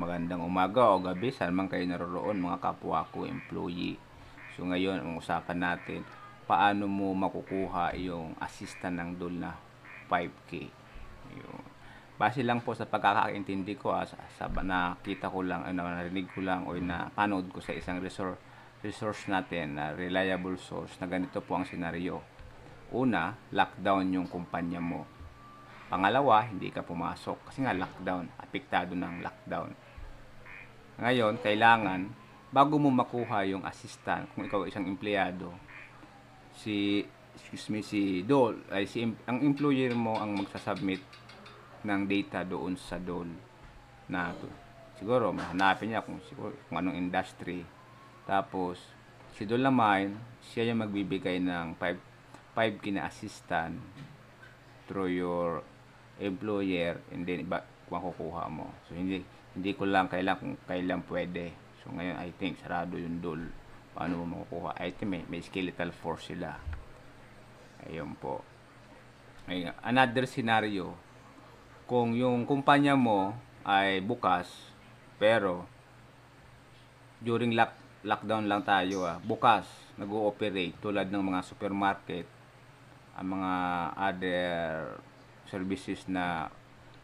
magandang umaga o gabi saan man kayo naroroon mga kapwa ko employee. So ngayon ang usapan natin paano mo makukuha yung assistant ng dol na 5k. Yun. Base lang po sa pagkakaintindi ko ah, sa, sa nakita ko lang ano narinig ko lang o napanood ko sa isang resource resource natin na reliable source na ganito po ang senaryo. Una, lockdown yung kumpanya mo. Pangalawa, hindi ka pumasok kasi nga lockdown, apektado ng lockdown. Ngayon, kailangan, bago mo makuha yung assistant, kung ikaw isang empleyado, si, excuse me, si Dole, ay si, ang employer mo ang magsasubmit ng data doon sa Dole na siguro mahanapin niya kung, siguro, kung anong industry. Tapos, si Dole naman, siya yung magbibigay ng 5, 5 kina assistant through your employer and then iba, makukuha mo. So, hindi, hindi ko lang kailan kung kailan pwede. So ngayon I think sarado yung dole. Paano mo makukuha? I think may, skeletal force sila. Ayun po. Ayun. Another scenario. Kung yung kumpanya mo ay bukas, pero during lock, lockdown lang tayo ah, bukas nag-ooperate tulad ng mga supermarket ang mga other services na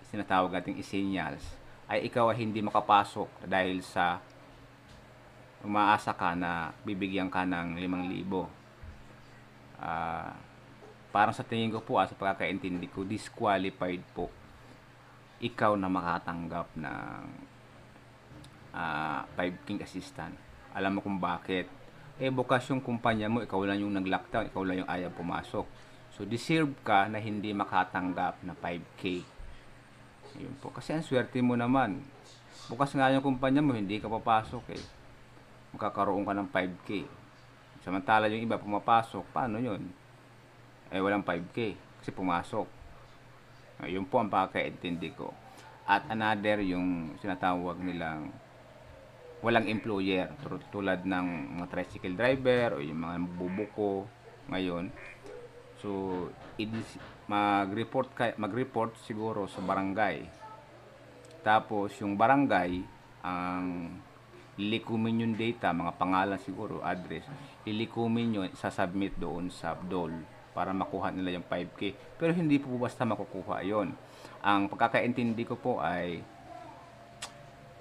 sinatawag nating essentials ay ikaw ay hindi makapasok dahil sa umaasa ka na bibigyan ka ng 5,000. Uh, ah, parang sa tingin ko po, ah, sa pagkakaintindi ko, disqualified po ikaw na makatanggap ng uh, ah, 5 king assistant. Alam mo kung bakit. Eh, bukas yung kumpanya mo, ikaw lang yung nag-lockdown, ikaw lang yung ayaw pumasok. So, deserve ka na hindi makatanggap na 5K Ayun po. Kasi ang swerte mo naman. Bukas nga yung kumpanya mo, hindi ka papasok eh. Magkakaroon ka ng 5K. Samantala yung iba pumapasok, paano yun? Eh, walang 5K. Kasi pumasok. Ayun eh, po ang pakaintindi ko. At another yung sinatawag nilang walang employer tulad ng mga tricycle driver o yung mga bubuko ngayon So, mag-report mag-report siguro sa barangay. Tapos yung barangay ang lilikumin yung data, mga pangalan siguro, address. Lilikumin yun, sasubmit doon sa DOL para makuha nila yung 5K. Pero hindi po basta makukuha yon. Ang pagkakaintindi ko po ay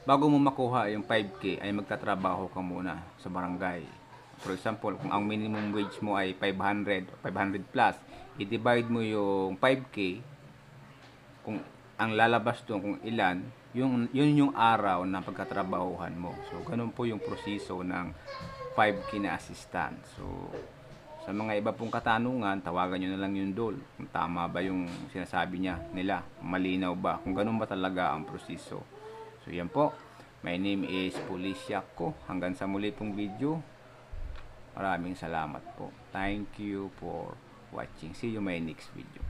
bago mo makuha yung 5K ay magtatrabaho ka muna sa barangay For example, kung ang minimum wage mo ay 500 500 plus, i-divide mo yung 5K kung ang lalabas doon kung ilan, yung, yun yung araw na pagkatrabahuhan mo. So, ganun po yung proseso ng 5K na assistant. So, sa mga iba pong katanungan, tawagan nyo na lang yung dole. Kung tama ba yung sinasabi niya nila, malinaw ba, kung ganun ba talaga ang proseso. So, yan po. My name is Policia ko. Hanggang sa muli pong video. Maraming salamat po. Thank you for watching. See you my next video.